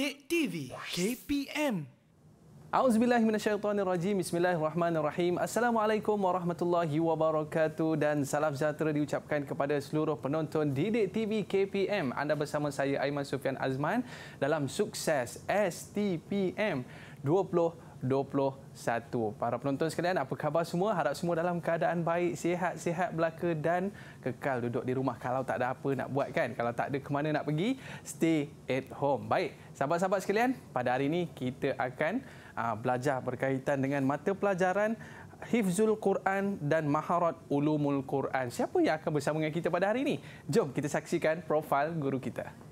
Dek TV KPM. Auzubillahi minasyaitonirrajim. Bismillahirrahmanirrahim. Assalamualaikum warahmatullahi wabarakatuh dan salam sejahtera diucapkan kepada seluruh penonton Didik TV KPM. Anda bersama saya Aiman Sufian Azman dalam sukses STPM 20 2021. Para penonton sekalian, apa khabar semua? Harap semua dalam keadaan baik, sihat-sihat belaka dan kekal duduk di rumah kalau tak ada apa nak buat kan? Kalau tak ada ke mana nak pergi, stay at home. Baik, sahabat-sahabat sekalian, pada hari ini kita akan ah, belajar berkaitan dengan mata pelajaran Hifzul Quran dan Maharat Ulumul Quran. Siapa yang akan bersama dengan kita pada hari ini? Jom kita saksikan profil guru kita.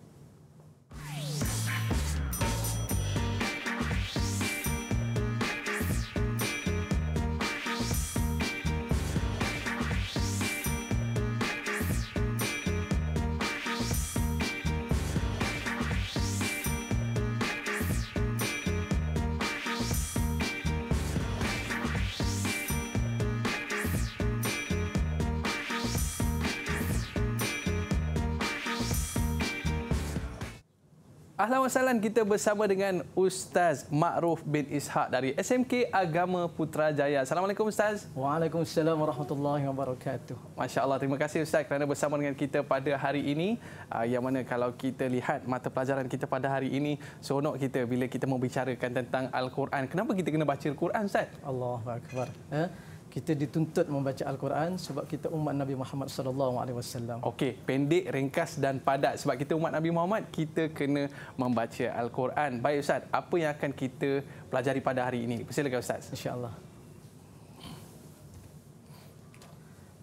Ahlan wa kita bersama dengan Ustaz Ma'ruf bin Ishaq dari SMK Agama Putrajaya. Assalamualaikum Ustaz. Waalaikumsalam warahmatullahi wabarakatuh. Masya Allah, terima kasih Ustaz kerana bersama dengan kita pada hari ini. Ah, yang mana kalau kita lihat mata pelajaran kita pada hari ini, seronok kita bila kita membicarakan tentang Al-Quran. Kenapa kita kena baca Al-Quran Ustaz? Allah Akbar. Eh? kita dituntut membaca al-Quran sebab kita umat Nabi Muhammad sallallahu alaihi wasallam. Okey, pendek, ringkas dan padat sebab kita umat Nabi Muhammad, kita kena membaca al-Quran. Baik ustaz, apa yang akan kita pelajari pada hari ini? Persilakan ustaz. Insya-Allah.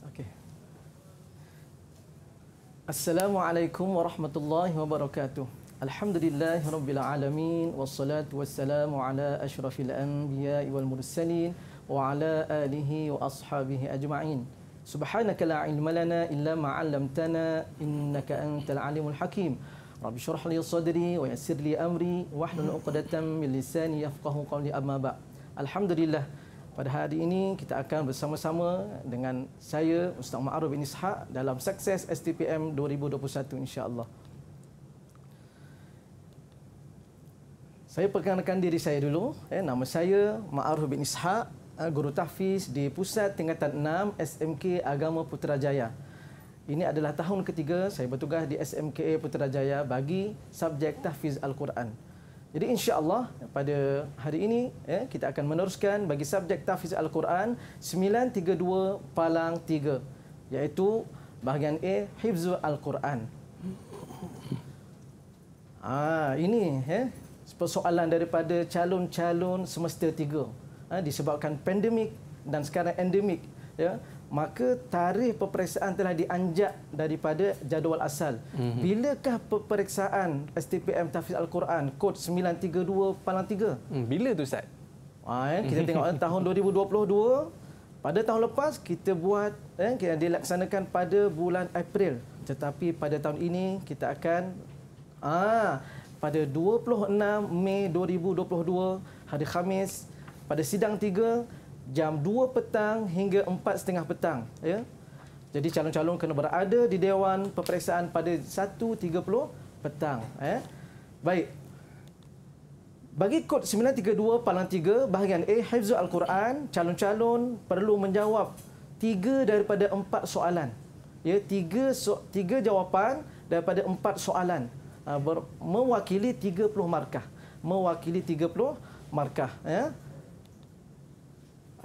Okey. Assalamualaikum warahmatullahi wabarakatuh. Alhamdulillah rabbil alamin wassalatu wassalamu ala asyrafil anbiya'i wal mursalin wa ala alihi wa ashabihi ajma'in. سبحانك لا علم لنا إلا ما علمتنا إنك أنت العليم الحكيم رب اشرح لي صدري ويسر لي أمري واحلل عقدة من لساني يفقه قولي أما بعد الحمد لله Pada hari ini kita akan bersama-sama dengan saya Ustaz Ma'ruf bin Ishaq dalam sukses STPM 2021 insya-Allah. Saya perkenalkan diri saya dulu, eh, nama saya Ma'ruf bin Ishaq Eh, guru tahfiz di pusat tingkatan 6 SMK Agama Putrajaya. Ini adalah tahun ketiga saya bertugas di SMK Putrajaya bagi subjek tahfiz Al-Quran. Jadi insya-Allah pada hari ini eh, kita akan meneruskan bagi subjek tahfiz Al-Quran 932 palang 3 iaitu bahagian A Hifzu Al-Quran. Ah ini eh persoalan daripada calon-calon semester tiga ha, disebabkan pandemik dan sekarang endemik ya maka tarikh peperiksaan telah dianjak daripada jadual asal mm-hmm. bilakah peperiksaan STPM tahfiz al-Quran kod 932 palang 3 hmm, bila tu ustaz ha, ya, kita tengok eh, tahun 2022 pada tahun lepas kita buat ya kita dilaksanakan pada bulan April tetapi pada tahun ini kita akan ah pada 26 Mei 2022 hari Khamis pada sidang tiga jam 2 petang hingga setengah petang. Ya. Jadi calon-calon kena berada di Dewan Peperiksaan pada 1.30 petang. Ya. Baik. Bagi kod 932 palang 3 bahagian A Hafizul Al-Quran, calon-calon perlu menjawab tiga daripada empat soalan. Ya, tiga, so, tiga jawapan daripada empat soalan ah, ber, mewakili 30 markah. Mewakili 30 markah. Ya.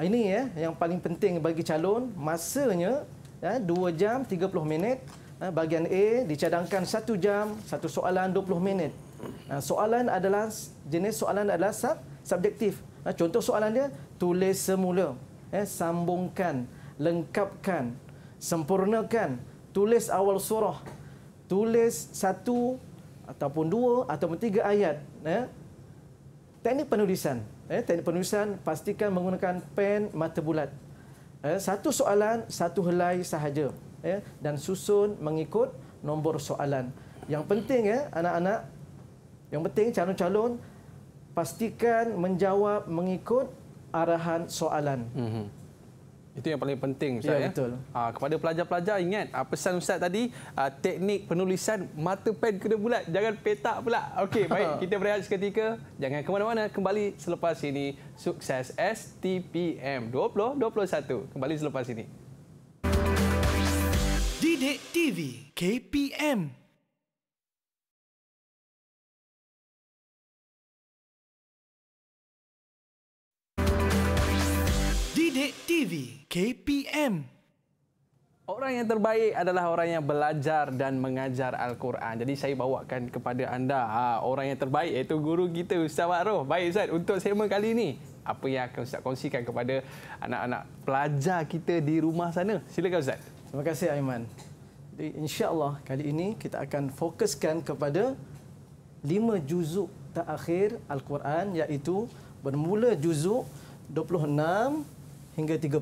Ah, ini ya yang paling penting bagi calon masanya ya 2 jam 30 minit ya, bahagian A dicadangkan 1 jam satu soalan 20 minit ah, soalan adalah jenis soalan adalah sub, subjektif ah, contoh soalan dia tulis semula eh sambungkan lengkapkan sempurnakan tulis awal surah tulis satu ataupun dua ataupun tiga ayat ya teknik penulisan Eh, teknik penulisan pastikan menggunakan pen mata bulat. Eh, satu soalan satu helai sahaja eh, dan susun mengikut nombor soalan. Yang penting ya eh, anak-anak, yang penting calon-calon pastikan menjawab mengikut arahan soalan. Mm-hmm. Itu yang paling penting Ustaz. Ya, ya. betul. Ha, kepada pelajar-pelajar ingat uh, pesan Ustaz tadi, uh, teknik penulisan mata pen kena bulat. Jangan petak pula. Okey, baik. Kita berehat seketika. Jangan ke mana-mana. Kembali selepas ini. Sukses STPM 2021. Kembali selepas ini. Didik TV KPM Sidik TV KPM Orang yang terbaik adalah orang yang belajar dan mengajar Al-Quran. Jadi saya bawakan kepada anda ha, orang yang terbaik iaitu guru kita Ustaz Makroh. Baik Ustaz, untuk sema kali ini, apa yang akan Ustaz kongsikan kepada anak-anak pelajar kita di rumah sana? Silakan Ustaz. Terima kasih Aiman. Jadi insya-Allah kali ini kita akan fokuskan kepada lima juzuk terakhir Al-Quran iaitu bermula juzuk 26, hingga 30.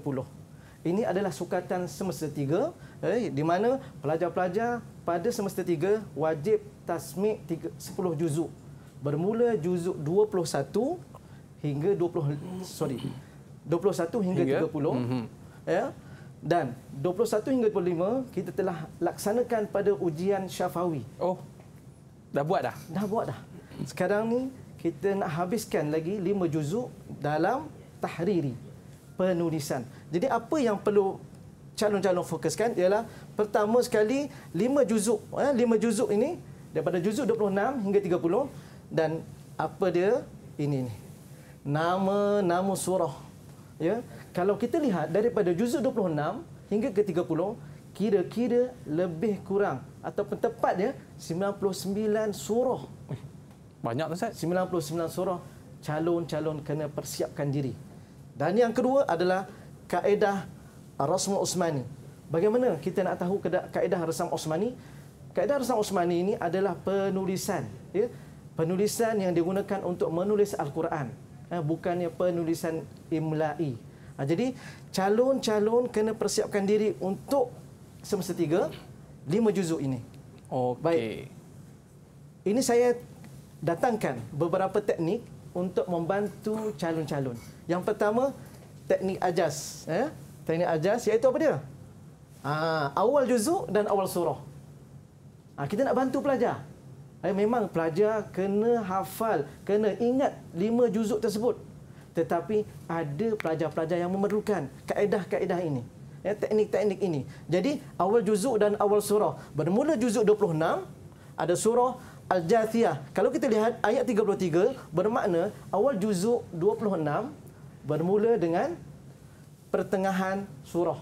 Ini adalah sukatan semester 3 eh, di mana pelajar-pelajar pada semester 3 wajib tasmik 10 juzuk. Bermula juzuk 21 hingga 20 sorry 21 hingga, hingga? 30 mm-hmm. ya dan 21 hingga 25 kita telah laksanakan pada ujian syafawi. Oh. Dah buat dah. Dah buat dah. Sekarang ni kita nak habiskan lagi 5 juzuk dalam tahriri penulisan. Jadi apa yang perlu calon-calon fokuskan ialah pertama sekali lima juzuk, eh, lima juzuk ini daripada juzuk 26 hingga 30 dan apa dia ini ni. Nama nama surah. Ya. Kalau kita lihat daripada juzuk 26 hingga ke 30 kira-kira lebih kurang atau ataupun tepatnya 99 surah. Banyak tu Ustaz. 99 surah calon-calon kena persiapkan diri. Dan yang kedua adalah kaedah Rasul Usmani. Bagaimana kita nak tahu kaedah Rasul Usmani? Kaedah Rasul Usmani ini adalah penulisan. Ya? Penulisan yang digunakan untuk menulis Al-Quran. Ha, bukannya penulisan imla'i. Ha, jadi calon-calon kena persiapkan diri untuk semester tiga, lima juzuk ini. Okay. Baik. Ini saya datangkan beberapa teknik untuk membantu calon-calon. Yang pertama, teknik ajas. Eh? Teknik ajas iaitu apa dia? Ha, awal juzuk dan awal surah. Ha, kita nak bantu pelajar. Eh, memang pelajar kena hafal, kena ingat lima juzuk tersebut. Tetapi ada pelajar-pelajar yang memerlukan kaedah-kaedah ini. Eh, teknik-teknik ini. Jadi awal juzuk dan awal surah. Bermula juzuk 26, ada surah Al-Jathiyah. Kalau kita lihat ayat 33 bermakna awal juzuk 26 bermula dengan pertengahan surah.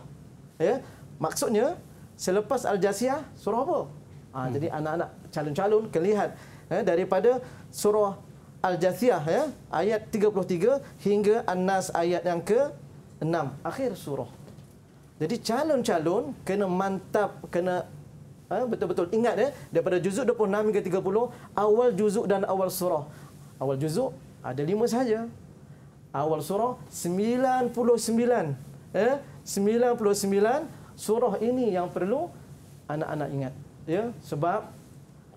Ya? Maksudnya selepas Al-Jathiyah surah apa? Ha, hmm. Jadi anak-anak calon-calon kena lihat ya, daripada surah Al-Jathiyah ya, ayat 33 hingga An-Nas ayat yang ke-6. Akhir surah. Jadi calon-calon kena mantap, kena Ha, betul-betul ha? ingat ya, daripada juzuk 26 hingga 30, awal juzuk dan awal surah. Awal juzuk ada lima sahaja. Awal surah 99. Eh? 99 surah ini yang perlu anak-anak ingat. Ya? Sebab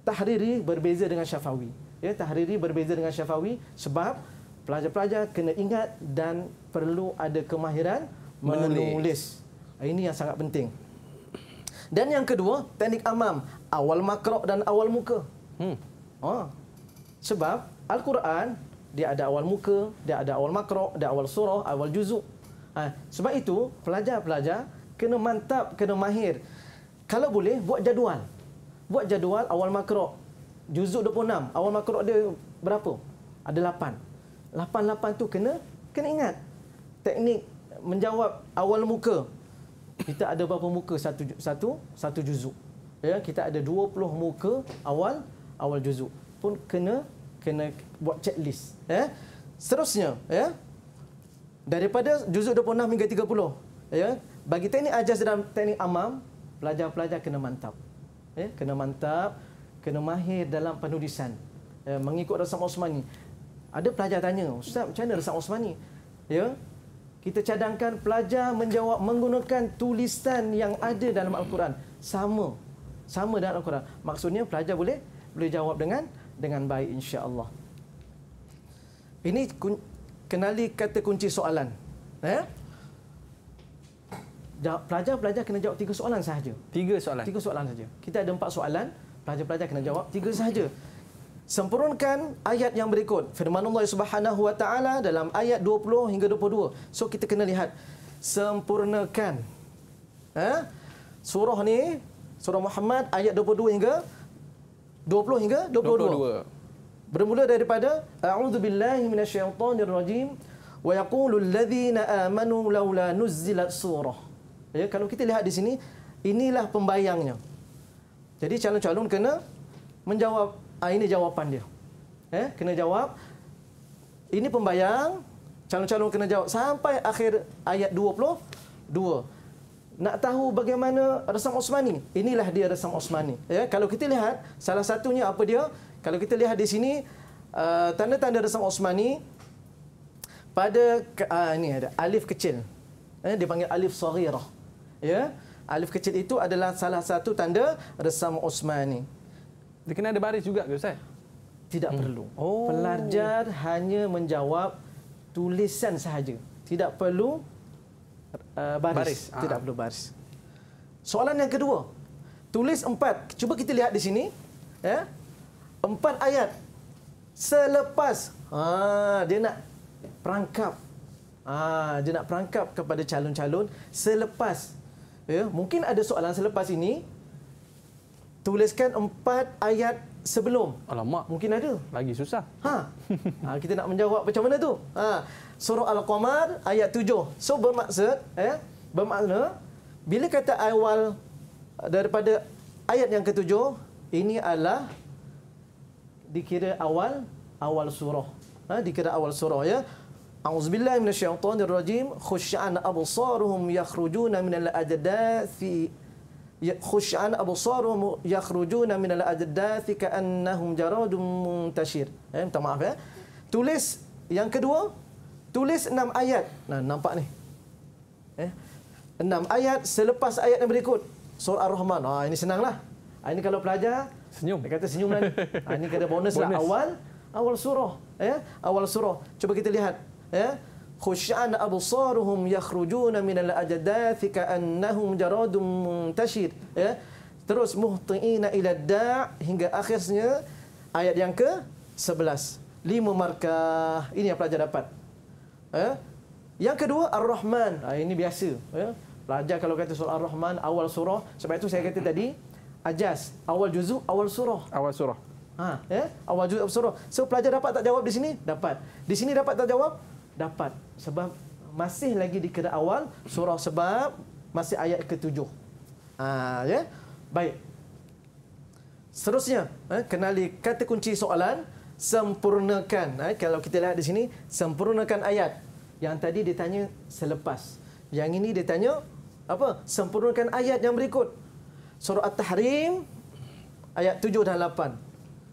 tahriri berbeza dengan syafawi. Ya? Tahriri berbeza dengan syafawi sebab pelajar-pelajar kena ingat dan perlu ada kemahiran menulis. menulis. Ha, ini yang sangat penting. Dan yang kedua, teknik amam. Awal makro dan awal muka. Hmm. Oh. Sebab Al-Quran, dia ada awal muka, dia ada awal makro, dia awal surah, awal juzuk. Ha. Sebab itu, pelajar-pelajar kena mantap, kena mahir. Kalau boleh, buat jadual. Buat jadual awal makro Juzuk 26, awal makro dia berapa? Ada 8. 8-8 tu kena kena ingat. Teknik menjawab awal muka, kita ada berapa muka satu satu satu juzuk ya kita ada 20 muka awal awal juzuk pun kena kena buat checklist ya seterusnya ya daripada juzuk 26 hingga 30 ya bagi teknik ajas dan teknik amam pelajar-pelajar kena mantap ya kena mantap kena mahir dalam penulisan ya, mengikut Rasam Osmani ada pelajar tanya ustaz macam mana resam Osmani ya kita cadangkan pelajar menjawab menggunakan tulisan yang ada dalam al-Quran sama sama dalam al-Quran maksudnya pelajar boleh boleh jawab dengan dengan baik insya-Allah ini kenali kata kunci soalan eh pelajar pelajar kena jawab tiga soalan sahaja tiga soalan tiga soalan sahaja kita ada empat soalan pelajar-pelajar kena jawab tiga sahaja sempurnakan ayat yang berikut firman Allah Subhanahu wa taala dalam ayat 20 hingga 22 so kita kena lihat sempurnakan eh surah ni surah Muhammad ayat 22 hingga 20 hingga 22, 22. bermula daripada a'udzubillahi minasyaitonirrajim wa yaqulu alladhina amanu laula nuzzilat surah ya kalau kita lihat di sini inilah pembayangnya jadi calon-calon kena menjawab Ah, ini jawapan dia. Eh, kena jawab. Ini pembayang. Calon-calon kena jawab sampai akhir ayat 22. Nak tahu bagaimana resam Osmani? Inilah dia resam Osmani. Ya, kalau kita lihat, salah satunya apa dia? Kalau kita lihat di sini, uh, tanda-tanda resam Osmani pada uh, ini ada alif kecil. Eh, dia panggil alif sarirah. Ya, alif kecil itu adalah salah satu tanda resam Osmani. Dia kena ada baris juga ke Ustaz? Tidak hmm. perlu. Oh. Pelajar hanya menjawab tulisan sahaja. Tidak perlu uh, baris. baris. Ah. Tidak Aa. perlu baris. Soalan yang kedua. Tulis empat. Cuba kita lihat di sini. Ya. Empat ayat. Selepas. Ha, dia nak perangkap. Ha, dia nak perangkap kepada calon-calon. Selepas. Ya. Mungkin ada soalan selepas ini tuliskan empat ayat sebelum. Alamak. Mungkin ada. Lagi susah. Ha. ha kita nak menjawab macam mana tu? Ha. Surah Al-Qamar ayat tujuh, So bermaksud, eh, bermakna bila kata awal eh, daripada ayat yang ketujuh, ini adalah dikira awal awal surah. Ha, dikira awal surah ya. A'udzubillahi minasyaitonirrajim khusyan absaruhum yakhrujuna minal ajdathi Ya, khush'an absaruhum yakhrujuna min al-ajdathi ka'annahum jaradun muntashir. Eh, minta maaf ya. Tulis yang kedua, tulis enam ayat. Nah, nampak ni. Eh, enam ayat selepas ayat yang berikut. Surah Ar-Rahman. Ah, ini senanglah. Ah, ini kalau pelajar, senyum. Dia kata senyum kan? lah ni. Ah, ini kena bonus, bonus, lah. Awal, awal surah. Eh, awal surah. Cuba kita lihat. Eh, khusyan absaruhum yakhrujuna minal ajdathi ka'annahum jaradun muntashir ya terus muhtiina ila da' hingga akhirnya ayat yang ke 11 lima markah ini yang pelajar dapat ya yang kedua ar-rahman ha, ini biasa ya pelajar kalau kata surah ar-rahman awal surah sebab itu saya kata tadi ajaz awal juzuk awal surah awal surah ha ya awal juzuk awal surah so pelajar dapat tak jawab di sini dapat di sini dapat tak jawab dapat sebab masih lagi di kira awal surah sebab masih ayat ketujuh. Ha, ya? Baik. Seterusnya, eh, kenali kata kunci soalan, sempurnakan. Eh, kalau kita lihat di sini, sempurnakan ayat. Yang tadi ditanya selepas. Yang ini ditanya apa? Sempurnakan ayat yang berikut. Surah At-Tahrim ayat 7 dan 8.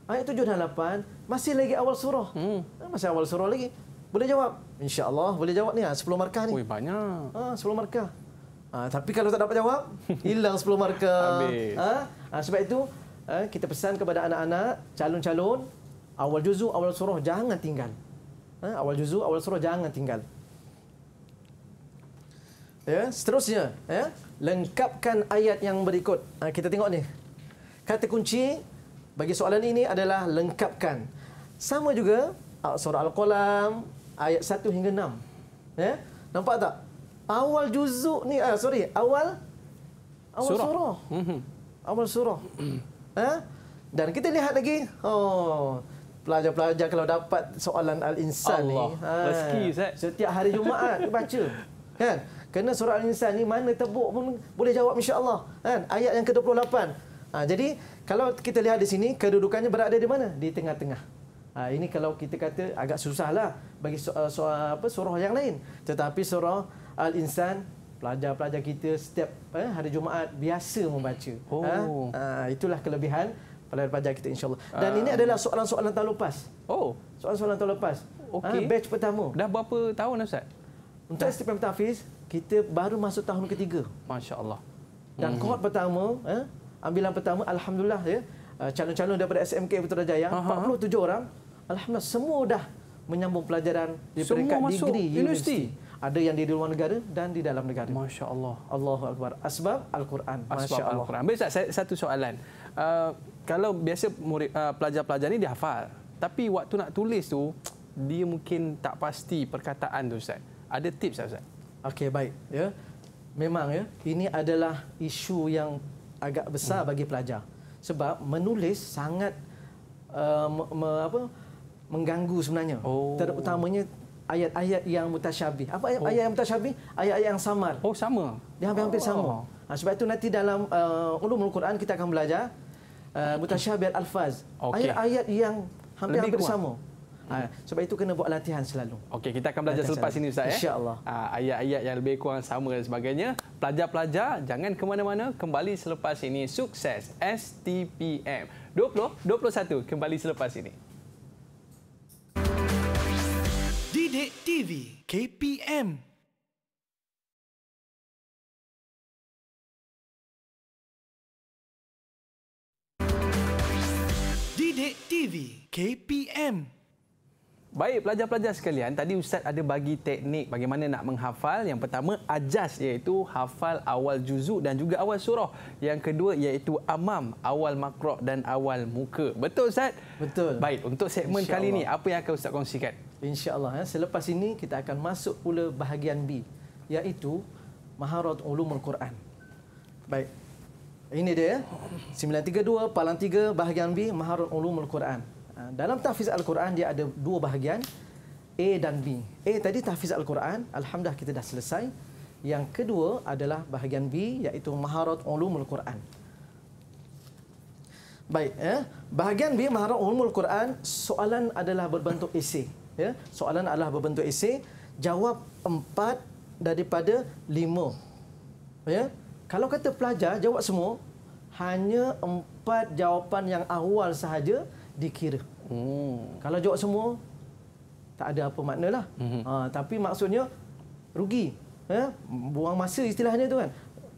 Ayat 7 dan 8 masih lagi awal surah. Hmm. Eh, masih awal surah lagi. Boleh jawab? InsyaAllah boleh jawab ni lah, 10 markah ni. Ui, banyak. Ha, ah, 10 markah. Ha, tapi kalau tak dapat jawab, hilang 10 markah. Habis. Ha? Ha, sebab itu, ha, kita pesan kepada anak-anak, calon-calon, awal juzu, awal surah, jangan tinggal. Ha, awal juzu, awal surah, jangan tinggal. Ya, seterusnya, ya, lengkapkan ayat yang berikut. Ha, kita tengok ni. Kata kunci bagi soalan ini adalah lengkapkan. Sama juga surah Al-Qalam, ayat 1 hingga 6. Ya? Eh? Nampak tak? Awal juzuk ni, ah, sorry, awal awal surah. surah. Mhm. Awal surah. Ya? Dan kita lihat lagi, oh, pelajar-pelajar kalau dapat soalan Al-Insan ni. Ah, Rezeki, Setiap hari Jumaat, lah baca. Kan? Kerana surah Al-Insan ni mana tebuk pun boleh jawab insya-Allah kan ayat yang ke-28. Ha, ah, jadi kalau kita lihat di sini kedudukannya berada di mana? Di tengah-tengah. Ha, ini kalau kita kata agak susahlah bagi so, eh, so, apa, surah yang lain. Tetapi surah Al-Insan, pelajar-pelajar kita setiap eh, hari Jumaat biasa membaca. Oh. Ha, ha, itulah kelebihan pelajar-pelajar kita insyaAllah. Dan uh. ini ah. adalah soalan-soalan tahun lepas. Oh. Soalan-soalan tahun lepas. Okay. Ha, batch pertama. Dah berapa tahun Ustaz? Untuk STP Metafiz, kita baru masuk tahun ketiga. Masya Allah. Dan mm-hmm. kohort pertama, eh, ambilan pertama, Alhamdulillah ya. Uh, calon-calon daripada SMK Putrajaya, 47 orang. Alhamdulillah semua dah menyambung pelajaran di semua peringkat masuk degree universiti. universiti. Ada yang di luar negara dan di dalam negara. Masya Allah. Allah Akbar. Asbab Al-Quran. Masya Allah. Al-Quran. Al saya, satu soalan. Uh, kalau biasa uh, pelajar-pelajar uh, ni dia Tapi waktu nak tulis tu, dia mungkin tak pasti perkataan tu Ustaz. Ada tips tak Ustaz? Okey, baik. Ya. Memang ya, ini adalah isu yang agak besar hmm. bagi pelajar. Sebab menulis sangat uh, me, me, apa, mengganggu sebenarnya. Oh. Terutamanya ayat-ayat yang mutasyabih. Apa ayat, oh. ayat yang mutasyabih? Ayat-ayat yang samar. Oh, sama. Dia hampir-hampir oh. sama. Ha, sebab itu nanti dalam uh, ulumul Quran kita akan belajar uh, mutasyabih al-alfaz. Okay. Ayat-ayat yang hampir-hampir sama. Ha, hmm. sebab itu kena buat latihan selalu. Okey, kita akan belajar selepas ini Ustaz. Eh. InsyaAllah. Ya? Ha, ayat-ayat yang lebih kurang sama dan sebagainya. Pelajar-pelajar, jangan ke mana-mana. Kembali selepas ini. Sukses STPM 2021. Kembali selepas ini. Bilik TV KPM Didik TV KPM Baik pelajar-pelajar sekalian, tadi Ustaz ada bagi teknik bagaimana nak menghafal. Yang pertama, ajas iaitu hafal awal juzuk dan juga awal surah. Yang kedua iaitu amam, awal makrok dan awal muka. Betul Ustaz? Betul. Baik, untuk segmen kali ini, apa yang akan Ustaz kongsikan? InsyaAllah. Ya. Selepas ini kita akan masuk pula bahagian B. Iaitu ulum al Quran. Baik. Ini dia. 932, ya. Palang 3, bahagian B. ulum al Quran. Ha, dalam tahfiz Al-Quran dia ada dua bahagian. A dan B. A tadi tahfiz Al-Quran. Alhamdulillah kita dah selesai. Yang kedua adalah bahagian B iaitu ulum al Quran. Baik, eh? bahagian B ulum al Quran soalan adalah berbentuk esei ya soalan adalah berbentuk esei jawab empat daripada lima ya kalau kata pelajar jawab semua hanya empat jawapan yang awal sahaja dikira hmm. kalau jawab semua tak ada apa maknalah hmm. ha, tapi maksudnya rugi ya buang masa istilahnya tu kan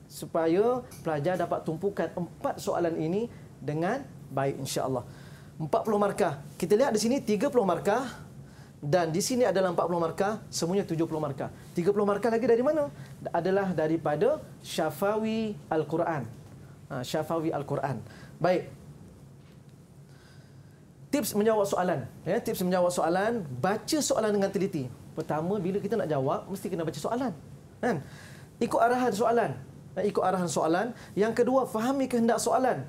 supaya pelajar dapat tumpukan empat soalan ini dengan baik insya-Allah 40 markah. Kita lihat di sini 30 markah dan di sini adalah 40 markah, semuanya 70 markah. 30 markah lagi dari mana? Adalah daripada Syafawi Al-Quran. Ha, Syafawi Al-Quran. Baik. Tips menjawab soalan. Ya, tips menjawab soalan, baca soalan dengan teliti. Pertama, bila kita nak jawab, mesti kena baca soalan. Kan? Ikut arahan soalan. Ha, ikut arahan soalan. Yang kedua, fahami kehendak soalan.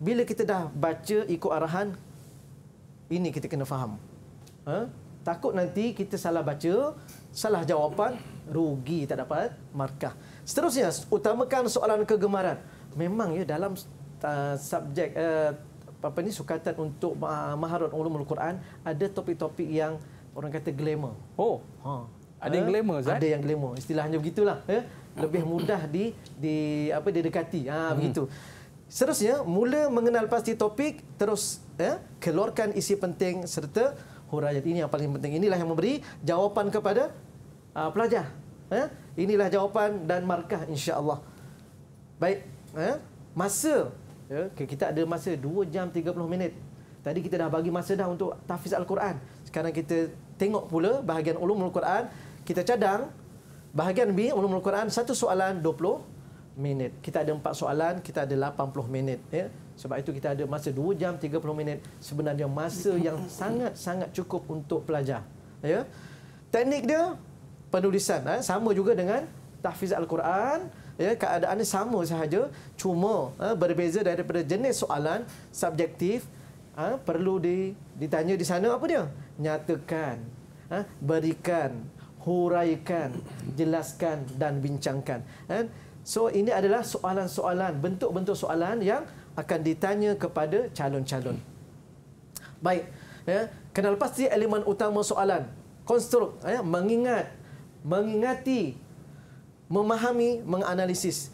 Bila kita dah baca ikut arahan, ini kita kena faham. Ha? Takut nanti kita salah baca, salah jawapan, rugi tak dapat markah. Seterusnya, utamakan soalan kegemaran. Memang ya dalam uh, subjek uh, apa ni sukatan untuk uh, maharat ulumul Quran ada topik-topik yang orang kata glamour. Oh. Ha. Ada yang ha? glamour, Zat? Ada yang glamour. Istilahnya begitulah. Ya? Lebih mudah di, di apa didekati. Ha, hmm. begitu. Seterusnya, mula mengenal pasti topik, terus ya, keluarkan isi penting serta hurayat ini yang paling penting. Inilah yang memberi jawapan kepada uh, pelajar. Ha? Inilah jawapan dan markah insya Allah. Baik, ha? masa. Ya, kita ada masa 2 jam 30 minit. Tadi kita dah bagi masa dah untuk tahfiz Al-Quran. Sekarang kita tengok pula bahagian ulumul Quran. Kita cadang bahagian B ulumul Quran satu soalan 20 minit. Kita ada empat soalan, kita ada 80 minit. Ya. Sebab itu kita ada masa 2 jam 30 minit sebenarnya masa yang sangat-sangat cukup untuk pelajar. Ya. Teknik dia penulisan eh? sama juga dengan tahfiz al-Quran ya keadaannya sama sahaja cuma eh, berbeza daripada jenis soalan subjektif eh, perlu di, ditanya di sana apa dia nyatakan eh, berikan huraikan jelaskan dan bincangkan eh? so ini adalah soalan-soalan bentuk-bentuk soalan yang akan ditanya kepada calon-calon. Baik, ya, kena lepas elemen utama soalan. Konstruk, ya, mengingat, mengingati, memahami, menganalisis.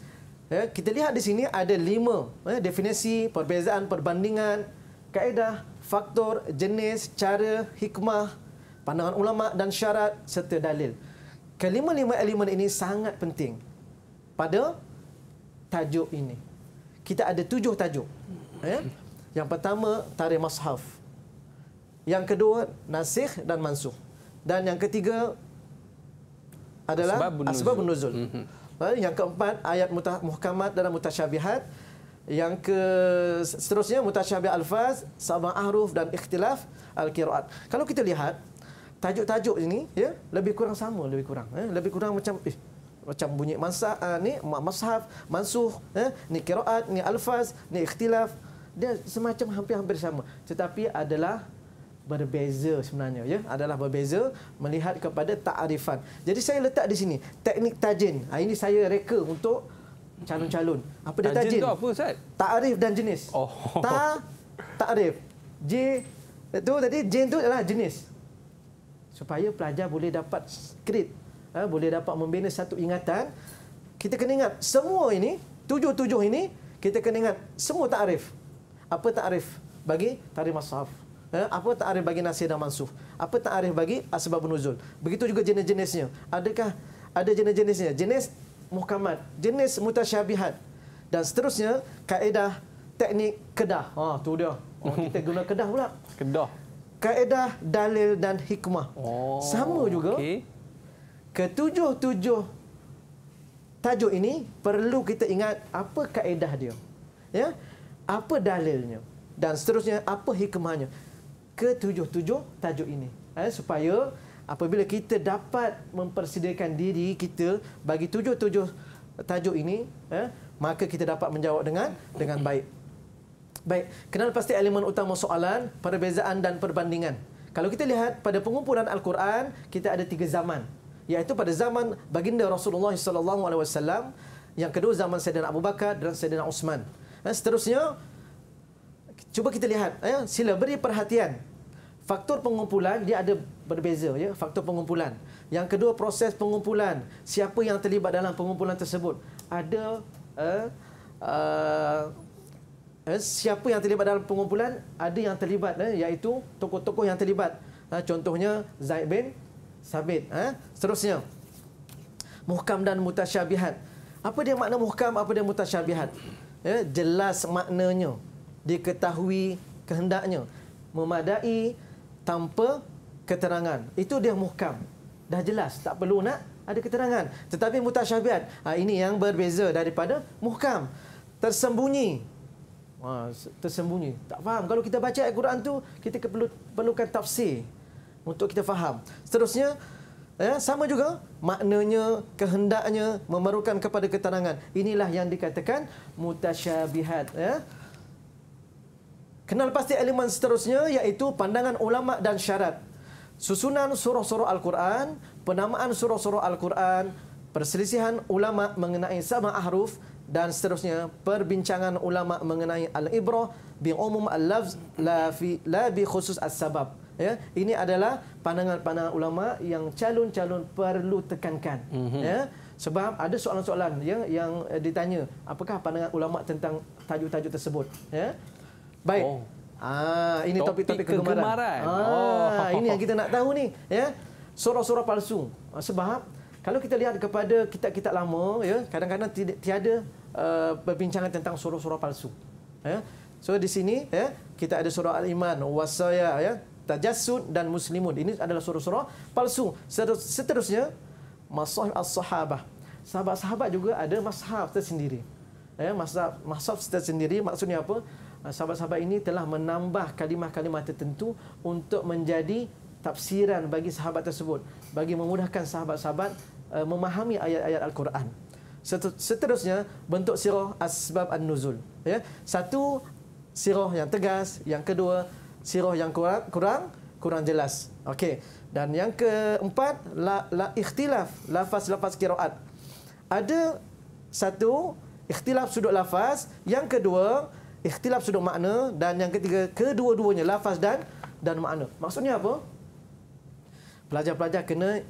Ya, kita lihat di sini ada lima ya, definisi, perbezaan, perbandingan, kaedah, faktor, jenis, cara, hikmah, pandangan ulama dan syarat serta dalil. Kelima-lima elemen ini sangat penting pada tajuk ini kita ada tujuh tajuk. Eh? Yang pertama, tarikh mashaf. Yang kedua, nasikh dan mansuh. Dan yang ketiga adalah asbab nuzul. hmm Yang keempat, ayat muhkamat dan mutasyabihat. Yang ke seterusnya, mutasyabih alfaz, sama ahruf dan ikhtilaf al-kiraat. Kalau kita lihat, tajuk-tajuk ini ya, lebih kurang sama, lebih kurang. Eh? Lebih kurang macam, eh, macam bunyi masah uh, ni mashaf mansuh eh? ni qiraat ni alfaz ni ikhtilaf dia semacam hampir-hampir sama tetapi adalah berbeza sebenarnya ya adalah berbeza melihat kepada takrifan jadi saya letak di sini teknik tajin ha, ini saya reka untuk calon-calon apa dia tajin tajin tu apa ustaz takrif dan jenis oh. ta takrif j itu tadi jen tu adalah jenis supaya pelajar boleh dapat skrip Ha, boleh dapat membina satu ingatan. Kita kena ingat semua ini, tujuh-tujuh ini, kita kena ingat semua takrif. Apa takrif bagi tarikh mashaf? Ha, apa takrif bagi nasir dan mansuf? Apa takrif bagi asbab nuzul? Begitu juga jenis-jenisnya. Adakah ada jenis-jenisnya? Jenis muhkamat, jenis mutasyabihat dan seterusnya kaedah teknik kedah. Ha, tu dia. Oh, kita guna kedah pula. Kedah. Kaedah dalil dan hikmah. Oh, Sama juga. Okay ketujuh-tujuh tajuk ini perlu kita ingat apa kaedah dia. Ya. Apa dalilnya dan seterusnya apa hikmahnya ketujuh-tujuh tajuk ini. Ya, supaya apabila kita dapat mempersediakan diri kita bagi tujuh-tujuh tajuk ini, ya, maka kita dapat menjawab dengan dengan baik. Baik, kenal pasti elemen utama soalan, perbezaan dan perbandingan. Kalau kita lihat pada pengumpulan Al-Quran, kita ada tiga zaman iaitu pada zaman baginda Rasulullah sallallahu alaihi wasallam yang kedua zaman Saidina Abu Bakar dan Saidina Uthman. Dan ha, seterusnya cuba kita lihat ya sila beri perhatian. Faktor pengumpulan dia ada berbeza ya faktor pengumpulan. Yang kedua proses pengumpulan, siapa yang terlibat dalam pengumpulan tersebut? Ada uh, uh, siapa yang terlibat dalam pengumpulan? Ada yang terlibat ya iaitu tokoh-tokoh yang terlibat. Ha, contohnya Zaid bin sabit. Ha? Seterusnya, muhkam dan mutasyabihat. Apa dia makna muhkam, apa dia mutasyabihat? Ya, jelas maknanya, diketahui kehendaknya, memadai tanpa keterangan. Itu dia muhkam. Dah jelas, tak perlu nak ada keterangan. Tetapi mutasyabihat, ha, ini yang berbeza daripada muhkam. Tersembunyi. wah, ha, tersembunyi. Tak faham. Kalau kita baca Al-Quran tu, kita perlu, perlukan tafsir untuk kita faham. Seterusnya, ya, sama juga maknanya, kehendaknya memerlukan kepada ketenangan. Inilah yang dikatakan mutasyabihat. Ya. Kenal pasti elemen seterusnya iaitu pandangan ulama' dan syarat. Susunan surah-surah Al-Quran, penamaan surah-surah Al-Quran, perselisihan ulama' mengenai sama ahruf dan seterusnya perbincangan ulama' mengenai al-ibrah bi'umum al-lafz la, la bi khusus al sabab Ya, ini adalah pandangan-pandangan ulama yang calon-calon perlu tekankan. Mhm. Ya, sebab ada soalan-soalan ya, yang yang eh, ditanya, apakah pandangan ulama tentang tajuk-tajuk tersebut? Ya. Baik. Oh. Ah, ini topik-topik kegemaran. kegemaran. Oh. Ah, oh. ini yang kita nak tahu ni, ya. Surah-surah palsu. Ah, sebab kalau kita lihat kepada kitab-kitab lama, ya, kadang-kadang tiada eh, perbincangan tentang surah-surah palsu. Ya. So di sini ya, kita ada surah Al-Iman, Wasaya ya, tajassud dan muslimun. Ini adalah surah-surah palsu. Seterusnya, masahib al sahabah Sahabat-sahabat juga ada mashab tersendiri. Ya, mashab, mashab tersendiri maksudnya apa? Ah, sahabat-sahabat ini telah menambah kalimah-kalimah tertentu untuk menjadi tafsiran bagi sahabat tersebut. Bagi memudahkan sahabat-sahabat eh, memahami ayat-ayat Al-Quran. Seterusnya, bentuk sirah asbab an-nuzul. Ya, satu, sirah yang tegas. Yang kedua, sirah yang kurang kurang kurang jelas. Okey. Dan yang keempat la, la ikhtilaf lafaz-lafaz qiraat. Ada satu ikhtilaf sudut lafaz, yang kedua ikhtilaf sudut makna dan yang ketiga kedua-duanya lafaz dan dan makna. Maksudnya apa? Pelajar-pelajar kena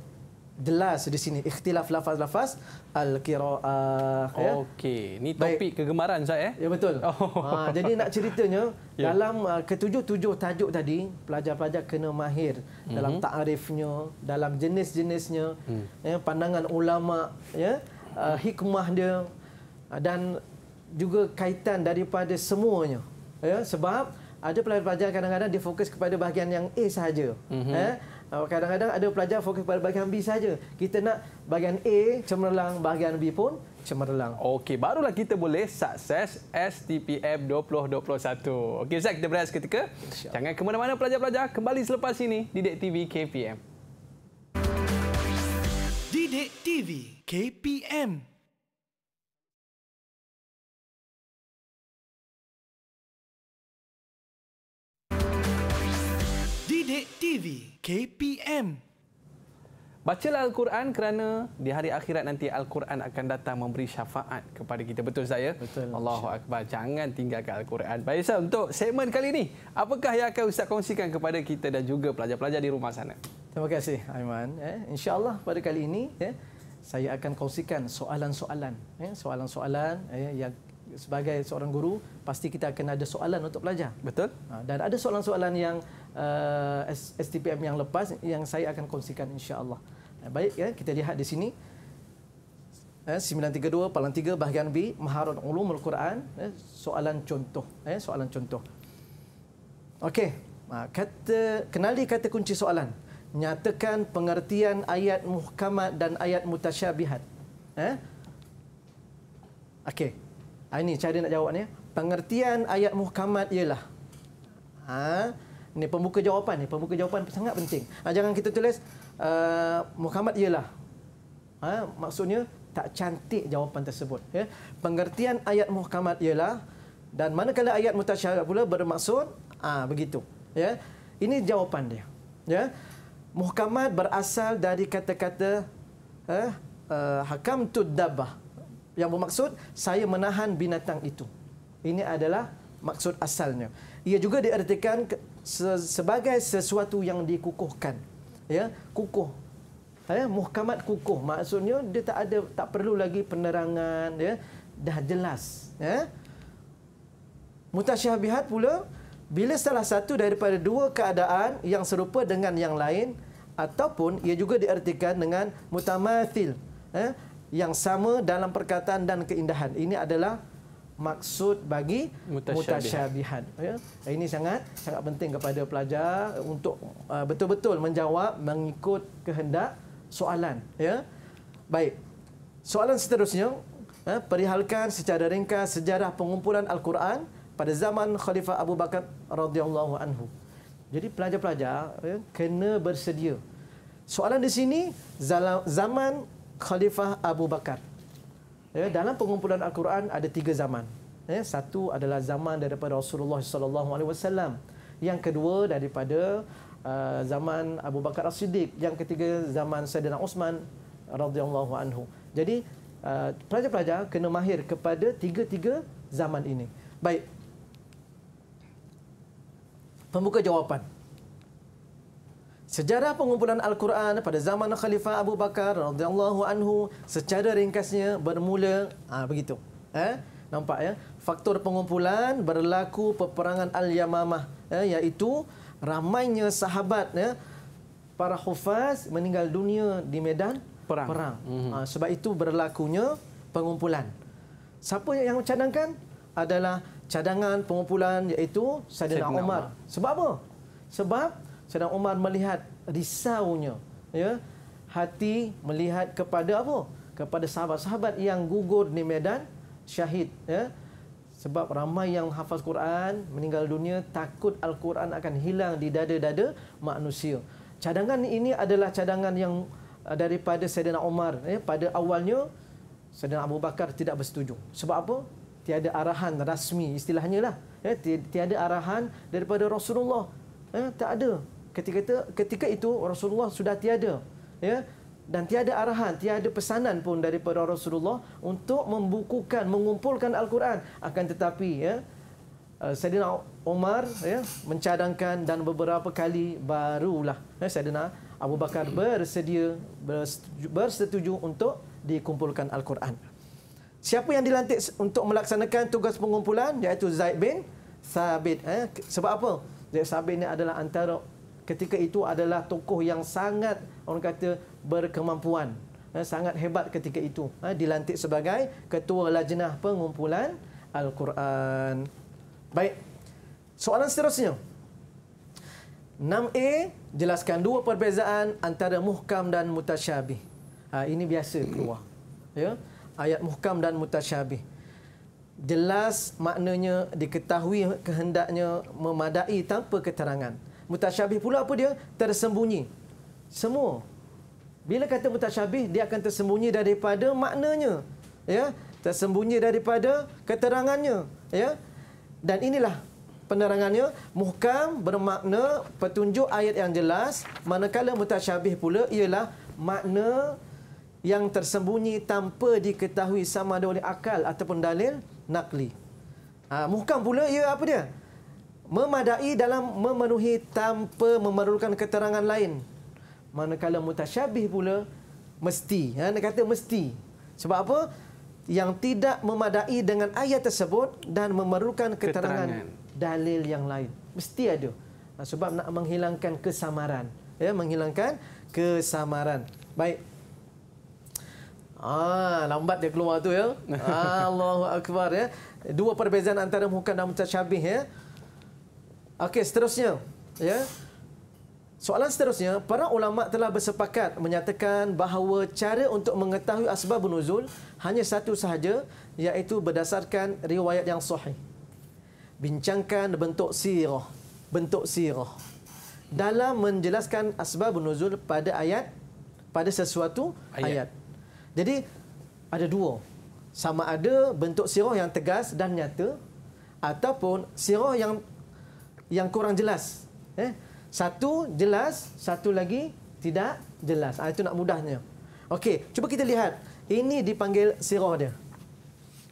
jelas di sini ikhtilaf lafaz-lafaz al-qira'ah ya. Okey, ni topik Baik. kegemaran saya eh. Ya betul. Oh. Ha, jadi nak ceritanya yeah. dalam uh, ketujuh-tujuh tajuk tadi, pelajar-pelajar kena mahir mm-hmm. dalam mhm. takarifnya, dalam jenis-jenisnya, mm. ya, pandangan ulama ya, uh, hikmah dia uh, dan juga kaitan daripada semuanya. Ya, sebab ada pelajar-pelajar kadang-kadang dia fokus kepada bahagian yang A sahaja. Mm-hmm. Ya kadang-kadang ada pelajar fokus pada bahagian B saja. Kita nak bahagian A cemerlang, bahagian B pun cemerlang. Okey, barulah kita boleh sukses STPM 2021. Okey, Ustaz, kita berehat seketika. Jangan ke mana-mana pelajar-pelajar. Kembali selepas ini, Didik TV KPM. Didik TV KPM. Didik TV KPM. Bacalah Al-Quran kerana di hari akhirat nanti Al-Quran akan datang memberi syafaat kepada kita. Betul saya? Betul. Allahu Akbar. Jangan tinggalkan Al-Quran. Baik Ustaz, untuk segmen kali ini, apakah yang akan Ustaz kongsikan kepada kita dan juga pelajar-pelajar di rumah sana? Terima kasih Aiman. Eh, InsyaAllah pada kali ini, eh, saya akan kongsikan soalan-soalan. Eh, soalan-soalan eh, yang sebagai seorang guru, pasti kita akan ada soalan untuk pelajar. Betul. Ha, dan ada soalan-soalan yang uh, STPM yang lepas yang saya akan kongsikan insya-Allah. Uh, baik ya, kita lihat di sini. Uh, eh, 932 palang 3 bahagian B Maharat Ulumul Quran uh, soalan contoh uh, soalan contoh. Okey, uh, kata kenali kata kunci soalan. Nyatakan pengertian ayat muhkamat dan ayat mutasyabihat. Eh? Okey. Ha, ini cara nak jawab ni. Pengertian ayat muhkamat ialah. Ha? Ini pembuka jawapan ni pembuka jawapan sangat penting ha, jangan kita tulis uh, Muhammad ialah ha, maksudnya tak cantik jawapan tersebut ya pengertian ayat Muhammad ialah dan manakala ayat mutasyarak pula bermaksud ah ha, begitu ya ini jawapan dia ya Muhammad berasal dari kata-kata eh, ha, uh, ha, hakam tu dabah yang bermaksud saya menahan binatang itu. Ini adalah maksud asalnya. Ia juga diartikan se sebagai sesuatu yang dikukuhkan ya kukuh ya muhkamat kukuh maksudnya dia tak ada tak perlu lagi penerangan ya dah jelas ya mutasyabihat pula bila salah satu daripada dua keadaan yang serupa dengan yang lain ataupun ia juga diartikan dengan mutamathil ya yang sama dalam perkataan dan keindahan ini adalah maksud bagi mutasyabihan. Ya. Ini sangat sangat penting kepada pelajar untuk uh, betul-betul menjawab mengikut kehendak soalan. Ya. Baik, soalan seterusnya, eh, perihalkan secara ringkas sejarah pengumpulan Al-Quran pada zaman Khalifah Abu Bakar radhiyallahu anhu. Jadi pelajar-pelajar ya, kena bersedia. Soalan di sini zaman Khalifah Abu Bakar. Ya, dalam pengumpulan Al-Quran ada tiga zaman. Ya, satu adalah zaman daripada Rasulullah sallallahu alaihi wasallam. Yang kedua daripada uh, zaman Abu Bakar As-Siddiq, yang ketiga zaman Saidina Utsman radhiyallahu anhu. Jadi uh, pelajar-pelajar kena mahir kepada tiga-tiga zaman ini. Baik. Pembuka jawapan. Sejarah pengumpulan Al-Quran pada zaman Khalifah Abu Bakar radhiyallahu anhu secara ringkasnya bermula ha, begitu. Eh? Nampak ya? Faktor pengumpulan berlaku peperangan Al-Yamamah eh? iaitu ramainya sahabat ya, para Hufaz meninggal dunia di medan perang. perang. Mm-hmm. Ha, sebab itu berlakunya pengumpulan. Siapa yang cadangkan Adalah cadangan pengumpulan iaitu Sayyidina Umar. Umar. Sebab apa? Sebab sedang Umar melihat risaunya ya hati melihat kepada apa kepada sahabat-sahabat yang gugur di medan syahid ya sebab ramai yang hafaz Quran meninggal dunia takut al-Quran akan hilang di dada-dada manusia cadangan ini adalah cadangan yang eh, daripada Saidina Umar ya pada awalnya Saidina Abu Bakar tidak bersetuju sebab apa tiada arahan rasmi istilahnya lah ya tiada arahan daripada Rasulullah ya tak ada ketika itu, ketika itu Rasulullah sudah tiada ya dan tiada arahan tiada pesanan pun daripada Rasulullah untuk membukukan mengumpulkan al-Quran akan tetapi ya eh, Saidina Umar ya mencadangkan dan beberapa kali barulah ya, Saidina Abu Bakar bersedia bersetuju untuk dikumpulkan al-Quran Siapa yang dilantik untuk melaksanakan tugas pengumpulan iaitu Zaid bin Sabit. Eh. sebab apa Zaid Sabit ini adalah antara ketika itu adalah tokoh yang sangat orang kata berkemampuan ha, sangat hebat ketika itu ha, dilantik sebagai ketua lajnah pengumpulan al-Quran. Baik. Soalan seterusnya. 6A jelaskan dua perbezaan antara muhkam dan mutasyabih. Ha, ini biasa keluar. Ya. Ayat muhkam dan mutasyabih. Jelas maknanya diketahui kehendaknya memadai tanpa keterangan. Mutasyabih pula apa dia? Tersembunyi. Semua. Bila kata mutasyabih, dia akan tersembunyi daripada maknanya. Ya? Tersembunyi daripada keterangannya. Ya? Dan inilah penerangannya. Muhkam bermakna petunjuk ayat yang jelas. Manakala mutasyabih pula ialah makna yang tersembunyi tanpa diketahui sama ada oleh akal ataupun dalil nakli. Ha, muhkam pula ia apa dia? memadai dalam memenuhi tanpa memerlukan keterangan lain. Manakala mutasyabih pula mesti, ya, ha, nak kata mesti. Sebab apa? Yang tidak memadai dengan ayat tersebut dan memerlukan keterangan, keterangan. dalil yang lain. Mesti ada. Ha, sebab nak menghilangkan kesamaran. Ya, menghilangkan kesamaran. Baik. Ah, lambat dia keluar tu ya. Allahu akbar ya. Dua perbezaan antara muka dan mutasyabih ya. Okey, seterusnya. Ya. Soalan seterusnya, para ulama telah bersepakat menyatakan bahawa cara untuk mengetahui asbab nuzul hanya satu sahaja iaitu berdasarkan riwayat yang sahih. Bincangkan bentuk sirah, bentuk sirah dalam menjelaskan asbab nuzul pada ayat pada sesuatu ayat. ayat. Jadi ada dua. Sama ada bentuk sirah yang tegas dan nyata ataupun sirah yang yang kurang jelas. Eh? Satu jelas, satu lagi tidak jelas. Ha, itu nak mudahnya. Okey, cuba kita lihat. Ini dipanggil sirah dia.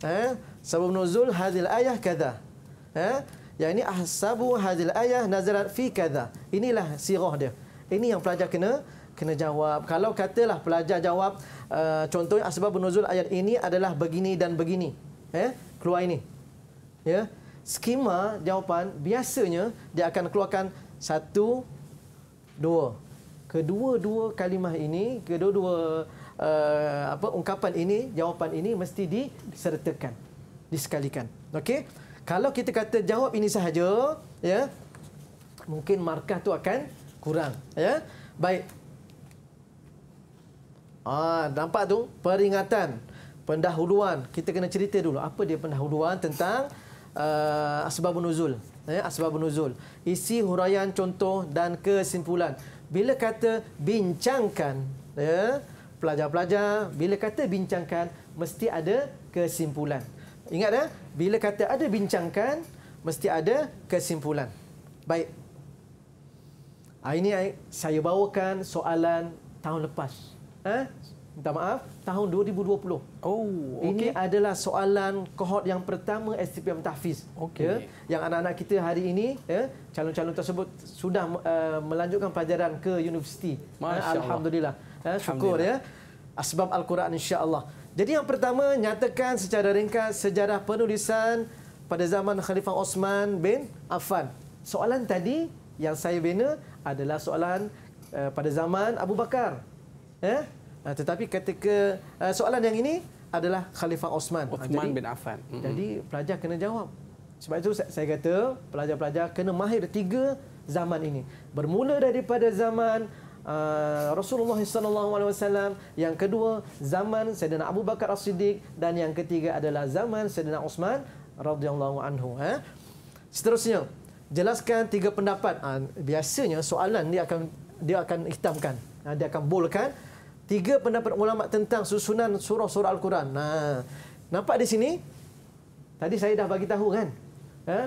Eh? Sabab nuzul hadil ayah kada. Eh? Yang ini ahsabu hadil ayah nazarat fi kada. Inilah sirah dia. Ini yang pelajar kena kena jawab. Kalau katalah pelajar jawab uh, contohnya asbab nuzul ayat ini adalah begini dan begini. Eh, keluar ini. Ya skema jawapan biasanya dia akan keluarkan satu, dua. Kedua-dua kalimah ini, kedua-dua uh, ungkapan ini, jawapan ini mesti disertakan, disekalikan. Okey? Kalau kita kata jawab ini sahaja, ya, mungkin markah tu akan kurang. Ya? Baik. Ah, nampak tu? Peringatan. Pendahuluan. Kita kena cerita dulu. Apa dia pendahuluan tentang uh, asbab nuzul eh, asbab nuzul isi huraian contoh dan kesimpulan bila kata bincangkan ya pelajar-pelajar bila kata bincangkan mesti ada kesimpulan ingat eh, bila kata ada bincangkan mesti ada kesimpulan baik ah, ini saya bawakan soalan tahun lepas eh? minta maaf tahun 2020. Oh, okay. ini adalah soalan kohort yang pertama SPM Tahfiz. Okay, Ya, yang anak-anak kita hari ini ya, calon-calon tersebut sudah uh, melanjutkan pelajaran ke universiti. Ah, Masya Allah. Alhamdulillah. Ya, syukur Alhamdulillah. ya. Asbab Al-Quran insya-Allah. Jadi yang pertama nyatakan secara ringkas sejarah penulisan pada zaman Khalifah Osman bin Affan. Soalan tadi yang saya bina adalah soalan uh, pada zaman Abu Bakar. Ya? Ah, tetapi ketika uh, soalan yang ini adalah Khalifah Osman. Osman ah, bin Affan. Mm -hmm. Jadi pelajar kena jawab. Sebab itu saya kata pelajar-pelajar kena mahir tiga zaman ini. Bermula daripada zaman Rasulullah SAW. Yang kedua zaman Sayyidina Abu Bakar As-Siddiq. Dan yang ketiga adalah zaman Sayyidina Osman radhiyallahu anhu. Ha? Seterusnya, jelaskan tiga pendapat. biasanya soalan dia akan dia akan hitamkan. dia akan bolkan tiga pendapat ulama tentang susunan surah-surah al-Quran. Nah, ha. nampak di sini? Tadi saya dah bagi tahu kan? Eh? Ha?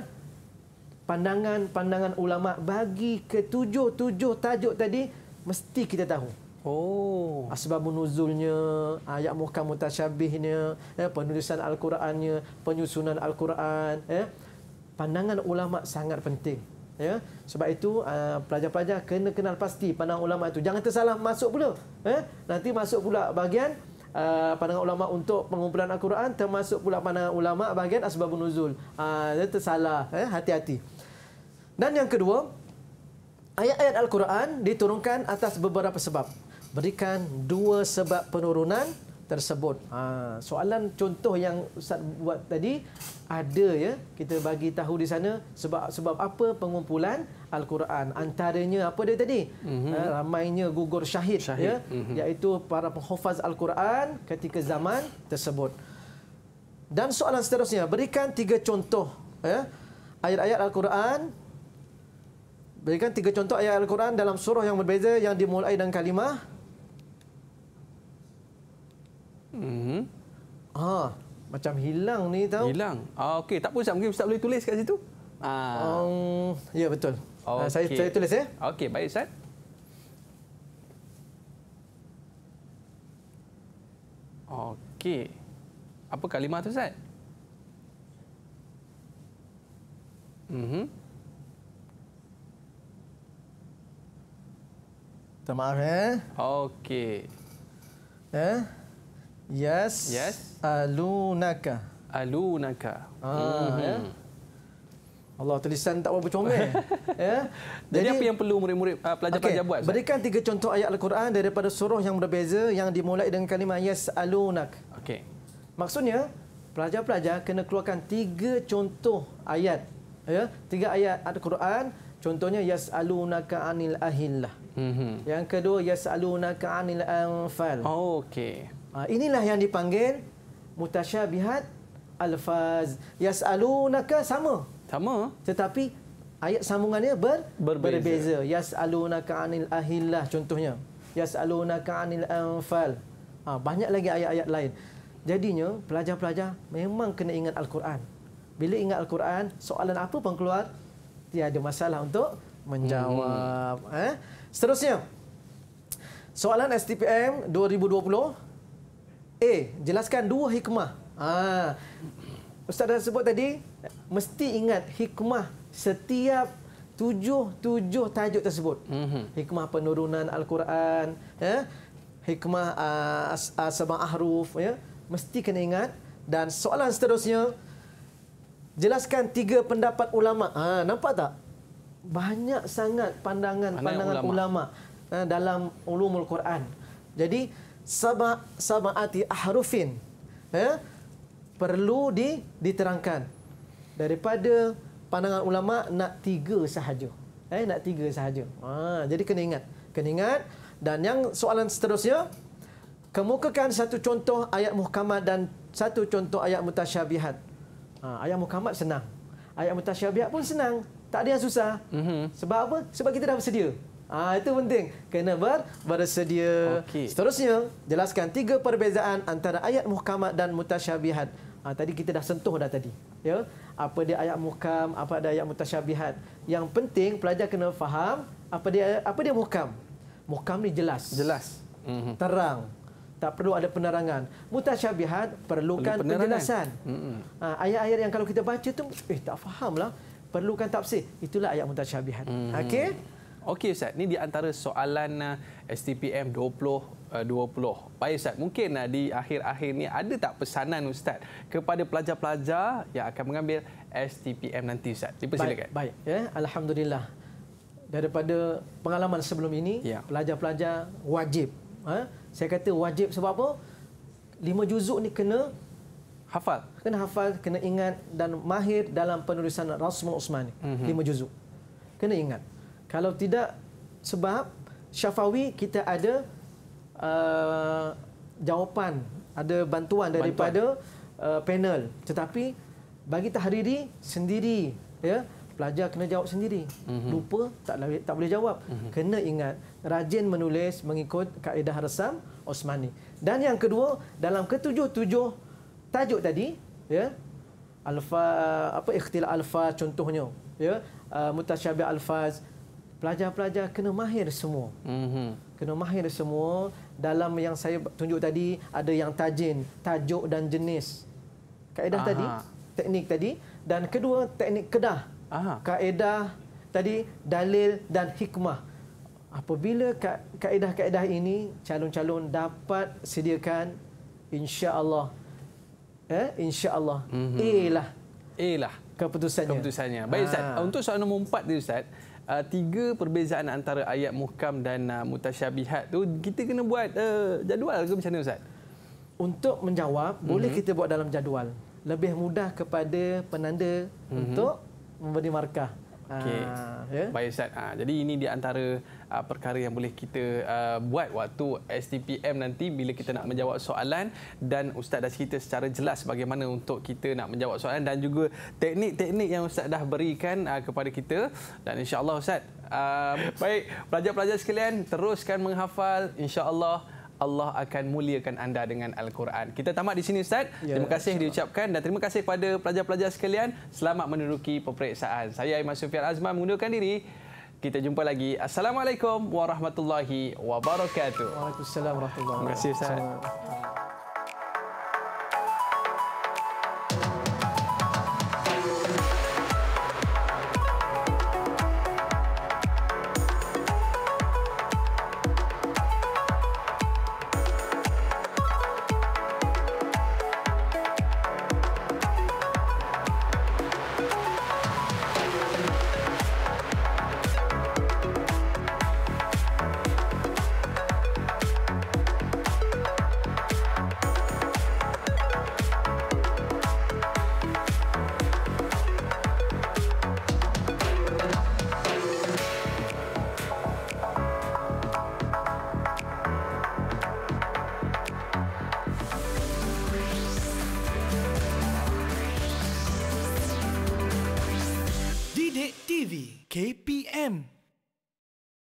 Pandangan-pandangan ulama bagi ketujuh-tujuh tajuk tadi mesti kita tahu. Oh, asbabun nuzulnya, ayat muka mutasyabihnya, eh, penulisan al-Qurannya, penyusunan al-Quran, eh? Pandangan ulama sangat penting ya sebab itu ah, pelajar-pelajar kena kenal pasti pandangan ulama itu jangan tersalah masuk pula eh nanti masuk pula bahagian Uh, pandangan ulama untuk pengumpulan Al-Quran termasuk pula pandangan ulama bahagian asbabun nuzul. uh, tersalah eh hati-hati. Dan yang kedua, ayat-ayat Al-Quran diturunkan atas beberapa sebab. Berikan dua sebab penurunan tersebut. Ha, soalan contoh yang Ustaz buat tadi ada ya kita bagi tahu di sana sebab sebab apa pengumpulan Al-Quran antaranya apa dia tadi mm-hmm. ha, ramainya gugur syahid, ya, syahid. ya mm-hmm. iaitu para penghafaz Al-Quran ketika zaman tersebut. Dan soalan seterusnya berikan tiga contoh ya ayat-ayat Al-Quran berikan tiga contoh ayat Al-Quran dalam surah yang berbeza yang dimulai dengan kalimah Mhm. Ha, macam hilang ni tahu. Hilang. Ah okey, tak apa Ustaz, mungkin Ustaz boleh tulis kat situ. Ah. Um, ya betul. Okay. Ah, saya saya tulis ya. Okey, baik Ustaz. Okey. Apa kalimah tu Ustaz? Mhm. Terima kasih. Eh. Okey. Eh? Yes. Yes. Alunaka. Alunaka. Ah, mm-hmm. ya? Allah tulisan tak apa comel. ya. Jadi, Jadi apa yang perlu murid-murid ah, pelajar-pelajar okay. buat? Say? Berikan tiga contoh ayat Al-Quran daripada surah yang berbeza yang dimulai dengan kalimah yes alunak. Okey. Maksudnya pelajar-pelajar kena keluarkan tiga contoh ayat. Ya, tiga ayat Al-Quran Contohnya Yes yasalunaka anil ahillah. Mm-hmm. Yang kedua Yes yasalunaka anil anfal. Oh, okey. Ha, inilah yang dipanggil mutasyabihat alfaz. Yas'alunaka sama. Sama. Tetapi ayat sambungannya ber berbeza. berbeza. Yas'alunaka anil ahillah contohnya. Yas'alunaka anil anfal. Ha, banyak lagi ayat-ayat lain. Jadinya pelajar-pelajar memang kena ingat Al-Quran. Bila ingat Al-Quran, soalan apa pun keluar, tiada masalah untuk menjawab. Hmm. Eh? Seterusnya, soalan STPM 2020 A, eh, jelaskan dua hikmah. Ha. Ustaz dah sebut tadi, mesti ingat hikmah setiap tujuh-tujuh tajuk tersebut. Mhm. Hikmah penurunan Al-Quran, ya. hikmah uh, ah, sama ahruf. Ya. Mesti kena ingat. Dan soalan seterusnya, jelaskan tiga pendapat ulama. Ha, nampak tak? Banyak sangat pandangan-pandangan ulama. ulama ha, dalam ulumul Quran. Jadi, sama sama ati ahrufin eh? perlu di, diterangkan daripada pandangan ulama nak tiga sahaja eh nak tiga sahaja ha, jadi kena ingat kena ingat dan yang soalan seterusnya kemukakan satu contoh ayat muhkamat dan satu contoh ayat mutasyabihat ha, ayat muhkamat senang ayat mutasyabihat pun senang tak ada yang susah mm-hmm. sebab apa sebab kita dah bersedia Ah itu penting kena ber, bersedia. Okay. Seterusnya jelaskan tiga perbezaan antara ayat muhkamat dan mutasyabihat. Ah tadi kita dah sentuh dah tadi. Ya. Apa dia ayat muhkam, apa dia ayat mutasyabihat. Yang penting pelajar kena faham apa dia apa dia muhkam. Muhkam ni jelas. Jelas. Mm-hmm. Terang. Tak perlu ada penerangan. Mutasyabihat perlukan perlu penjelasan. Mm-hmm. Ah, ayat-ayat yang kalau kita baca tu eh tak fahamlah. Perlukan tafsir. Itulah ayat mutasyabihat. Mm-hmm. Okey? Okey Ustaz, ini di antara soalan uh, STPM 2020. Uh, 20. Baik Ustaz, mungkin uh, di akhir-akhir ini ada tak pesanan Ustaz kepada pelajar-pelajar yang akan mengambil STPM nanti Ustaz? Dipersilakan. Baik, baik. Ya, Alhamdulillah. Daripada pengalaman sebelum ini, ya. pelajar-pelajar wajib. Ha? Saya kata wajib sebab apa? Lima juzuk ni kena hafal. Kena hafal, kena ingat dan mahir dalam penulisan Rasul Osman ni. Mm-hmm. Lima juzuk. Kena ingat. Kalau tidak sebab syafawi kita ada uh, jawapan, ada bantuan daripada bantuan. Uh, panel. Tetapi bagi tahriri sendiri, ya, pelajar kena jawab sendiri. Mm-hmm. Lupa tak tak boleh jawab. Mm-hmm. Kena ingat rajin menulis mengikut kaedah resam Osmani. Dan yang kedua, dalam ketujuh-tujuh tajuk tadi, ya, alfa apa ikhtilaf alfa contohnya, ya, uh, mutasyabih alfaz pelajar-pelajar kena mahir semua. Mm-hmm. Kena mahir semua. Dalam yang saya tunjuk tadi, ada yang tajin, tajuk dan jenis. Kaedah Aha. tadi, teknik tadi. Dan kedua, teknik kedah. Aha. Kaedah tadi, dalil dan hikmah. Apabila ka- kaedah-kaedah ini, calon-calon dapat sediakan, insya Allah, eh, insya Allah, mm-hmm. Lah. A lah. Keputusannya. Keputusannya. Baik, Ustaz. Ha. Untuk soalan nombor empat, Ustaz, uh, tiga perbezaan antara ayat muhkam dan uh, mutasyabihat tu kita kena buat uh, jadual ke macam mana ustaz? Untuk menjawab mm-hmm. boleh mhm. kita buat dalam jadual. Lebih mudah kepada penanda mm-hmm. untuk memberi markah. Okey. Yeah? Bioset. Ha, jadi ini di antara uh, perkara yang boleh kita uh, buat waktu STPM nanti bila kita nak menjawab soalan dan ustaz dah cerita secara jelas bagaimana untuk kita nak menjawab soalan dan juga teknik-teknik yang ustaz dah berikan uh, kepada kita dan insya-Allah ustaz uh, baik pelajar-pelajar sekalian teruskan menghafal insya-Allah Allah akan muliakan anda dengan Al-Quran. Kita tamat di sini Ustaz. Ya, terima kasih insya'ala. diucapkan dan terima kasih kepada pelajar-pelajar sekalian. Selamat menduduki peperiksaan. Saya Aiman Sufian Azman mengundurkan diri. Kita jumpa lagi. Assalamualaikum warahmatullahi wabarakatuh. Waalaikumsalam warahmatullahi wabarakatuh. Terima kasih Ustaz.